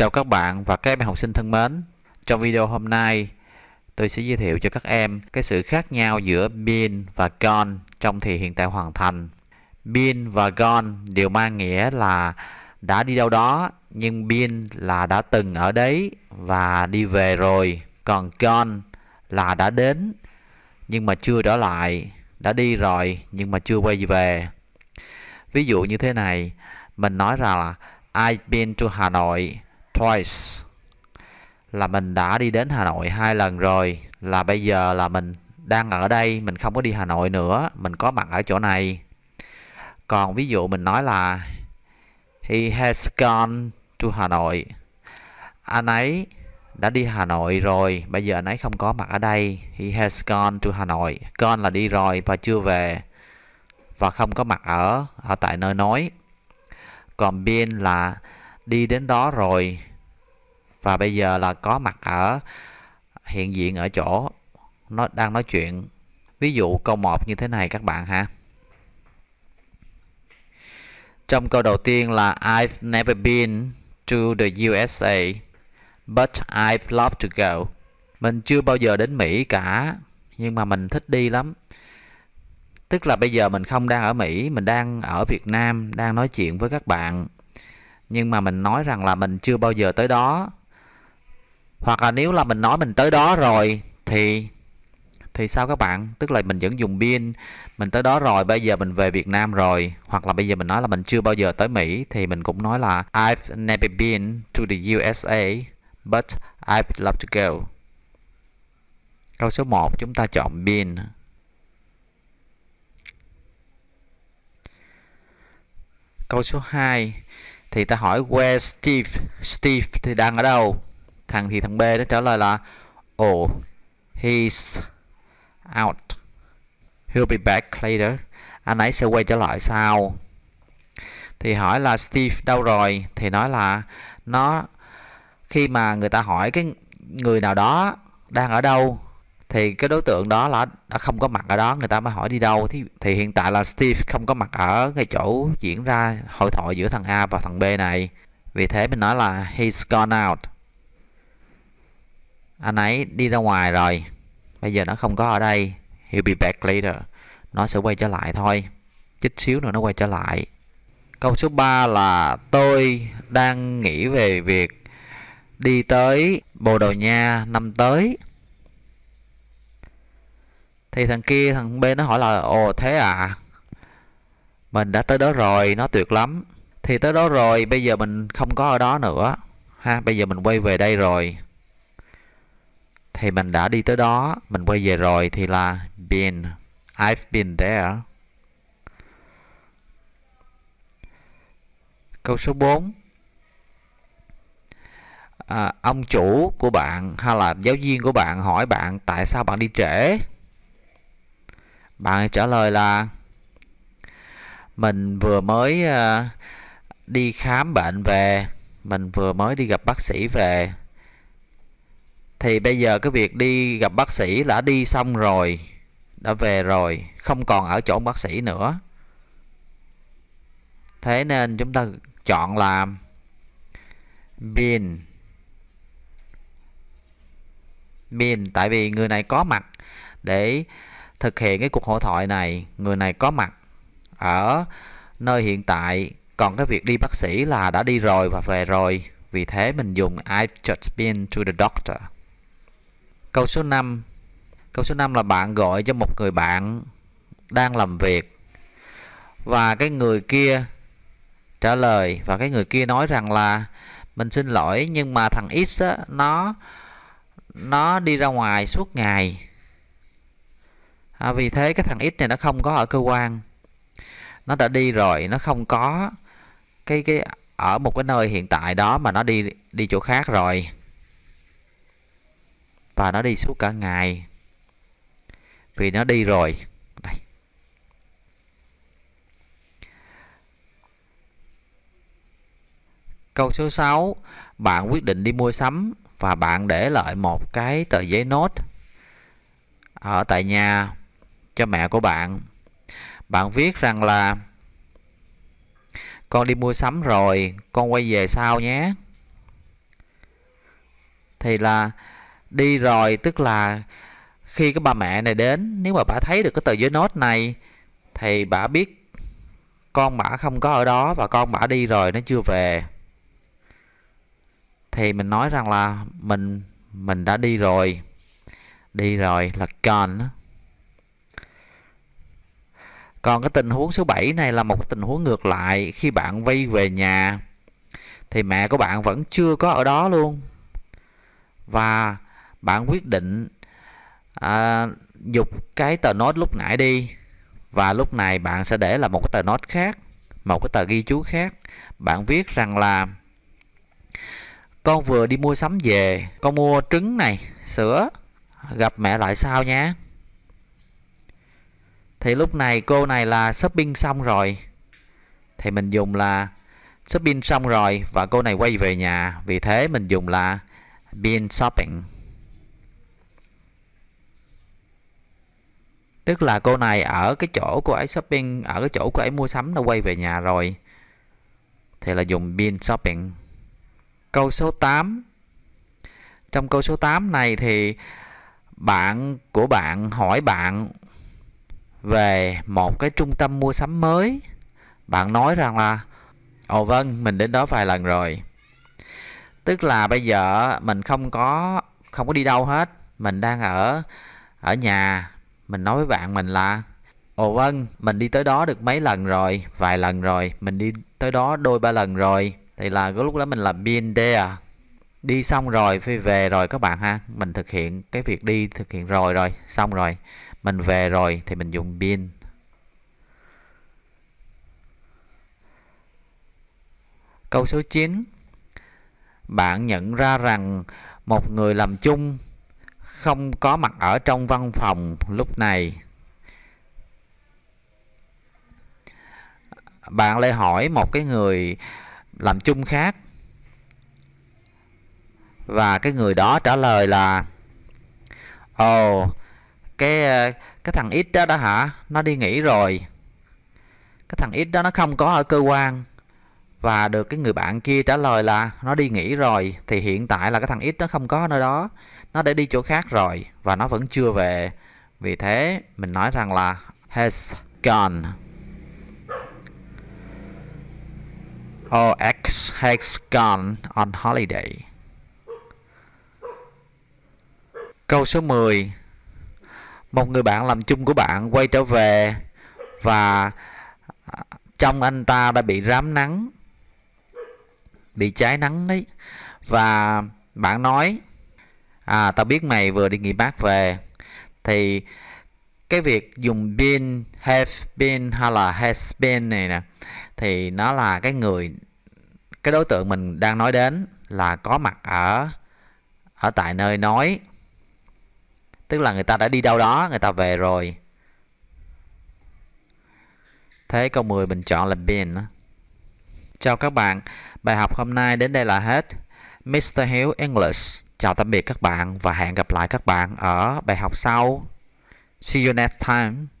Chào các bạn và các em học sinh thân mến. Trong video hôm nay, tôi sẽ giới thiệu cho các em cái sự khác nhau giữa been và gone trong thì hiện tại hoàn thành. been và gone đều mang nghĩa là đã đi đâu đó, nhưng been là đã từng ở đấy và đi về rồi, còn gone là đã đến nhưng mà chưa trở lại, đã đi rồi nhưng mà chưa quay về. Ví dụ như thế này, mình nói rằng là I've been to Hà Nội twice là mình đã đi đến Hà Nội hai lần rồi là bây giờ là mình đang ở đây mình không có đi Hà Nội nữa mình có mặt ở chỗ này còn ví dụ mình nói là he has gone to Hà Nội anh ấy đã đi Hà Nội rồi bây giờ anh ấy không có mặt ở đây he has gone to Hà Nội gone là đi rồi và chưa về và không có mặt ở ở tại nơi nói còn been là đi đến đó rồi và bây giờ là có mặt ở hiện diện ở chỗ nó đang nói chuyện. Ví dụ câu 1 như thế này các bạn ha. Trong câu đầu tiên là I've never been to the USA but I've love to go. Mình chưa bao giờ đến Mỹ cả nhưng mà mình thích đi lắm. Tức là bây giờ mình không đang ở Mỹ, mình đang ở Việt Nam, đang nói chuyện với các bạn. Nhưng mà mình nói rằng là mình chưa bao giờ tới đó hoặc là nếu là mình nói mình tới đó rồi thì thì sao các bạn tức là mình vẫn dùng biên mình tới đó rồi bây giờ mình về Việt Nam rồi hoặc là bây giờ mình nói là mình chưa bao giờ tới Mỹ thì mình cũng nói là I've never been to the USA but I'd love to go câu số 1 chúng ta chọn been câu số 2 thì ta hỏi where Steve Steve thì đang ở đâu thằng thì thằng B nó trả lời là Oh, he's out. He'll be back later. Anh ấy sẽ quay trở lại sau. Thì hỏi là Steve đâu rồi? Thì nói là nó khi mà người ta hỏi cái người nào đó đang ở đâu thì cái đối tượng đó là đã không có mặt ở đó người ta mới hỏi đi đâu thì, thì hiện tại là Steve không có mặt ở cái chỗ diễn ra hội thoại giữa thằng A và thằng B này vì thế mình nói là he's gone out anh ấy đi ra ngoài rồi bây giờ nó không có ở đây he'll be back later nó sẽ quay trở lại thôi chích xíu nữa nó quay trở lại câu số 3 là tôi đang nghĩ về việc đi tới Bồ Đào Nha năm tới thì thằng kia thằng B nó hỏi là ồ thế à mình đã tới đó rồi nó tuyệt lắm thì tới đó rồi bây giờ mình không có ở đó nữa ha bây giờ mình quay về đây rồi thì mình đã đi tới đó mình quay về rồi thì là been I've been there câu số 4 à, ông chủ của bạn hay là giáo viên của bạn hỏi bạn tại sao bạn đi trễ bạn trả lời là mình vừa mới uh, đi khám bệnh về mình vừa mới đi gặp bác sĩ về thì bây giờ cái việc đi gặp bác sĩ đã đi xong rồi đã về rồi không còn ở chỗ bác sĩ nữa thế nên chúng ta chọn làm bin bin tại vì người này có mặt để thực hiện cái cuộc hội thoại này người này có mặt ở nơi hiện tại còn cái việc đi bác sĩ là đã đi rồi và về rồi vì thế mình dùng I've just been to the doctor Câu số 5 Câu số 5 là bạn gọi cho một người bạn đang làm việc Và cái người kia trả lời Và cái người kia nói rằng là Mình xin lỗi nhưng mà thằng X á, nó nó đi ra ngoài suốt ngày à, Vì thế cái thằng X này nó không có ở cơ quan Nó đã đi rồi nó không có cái cái ở một cái nơi hiện tại đó mà nó đi đi chỗ khác rồi và nó đi suốt cả ngày vì nó đi rồi đây câu số 6 bạn quyết định đi mua sắm và bạn để lại một cái tờ giấy nốt ở tại nhà cho mẹ của bạn bạn viết rằng là con đi mua sắm rồi con quay về sau nhé thì là đi rồi tức là khi cái bà mẹ này đến nếu mà bà thấy được cái tờ giấy nốt này thì bà biết con bà không có ở đó và con bà đi rồi nó chưa về thì mình nói rằng là mình mình đã đi rồi đi rồi là con còn cái tình huống số 7 này là một cái tình huống ngược lại khi bạn vay về nhà thì mẹ của bạn vẫn chưa có ở đó luôn và bạn quyết định à, dục cái tờ nốt lúc nãy đi và lúc này bạn sẽ để là một cái tờ nốt khác một cái tờ ghi chú khác bạn viết rằng là con vừa đi mua sắm về con mua trứng này sữa gặp mẹ lại sau nhé thì lúc này cô này là shopping xong rồi thì mình dùng là shopping xong rồi và cô này quay về nhà vì thế mình dùng là been shopping tức là cô này ở cái chỗ cô ấy shopping ở cái chỗ cô ấy mua sắm đã quay về nhà rồi thì là dùng bin shopping câu số 8 trong câu số 8 này thì bạn của bạn hỏi bạn về một cái trung tâm mua sắm mới bạn nói rằng là ồ vâng mình đến đó vài lần rồi tức là bây giờ mình không có không có đi đâu hết mình đang ở ở nhà mình nói với bạn mình là ồ vâng mình đi tới đó được mấy lần rồi vài lần rồi mình đi tới đó đôi ba lần rồi thì là cái lúc đó mình làm pin đê à. đi xong rồi phải về rồi các bạn ha mình thực hiện cái việc đi thực hiện rồi rồi xong rồi mình về rồi thì mình dùng pin Câu số 9 Bạn nhận ra rằng một người làm chung không có mặt ở trong văn phòng lúc này bạn lại hỏi một cái người làm chung khác và cái người đó trả lời là ồ oh, cái cái thằng ít đó đó hả nó đi nghỉ rồi cái thằng ít đó nó không có ở cơ quan và được cái người bạn kia trả lời là nó đi nghỉ rồi thì hiện tại là cái thằng ít nó không có nơi đó nó đã đi chỗ khác rồi và nó vẫn chưa về vì thế mình nói rằng là has gone or oh, X has gone on holiday câu số 10 một người bạn làm chung của bạn quay trở về và à, trong anh ta đã bị rám nắng bị cháy nắng đấy và bạn nói à, tao biết mày vừa đi nghỉ mát về thì cái việc dùng been have been hay là has been này nè thì nó là cái người cái đối tượng mình đang nói đến là có mặt ở ở tại nơi nói tức là người ta đã đi đâu đó người ta về rồi thế câu 10 mình chọn là been chào các bạn bài học hôm nay đến đây là hết Mr. Hiếu English Chào tạm biệt các bạn và hẹn gặp lại các bạn ở bài học sau. See you next time.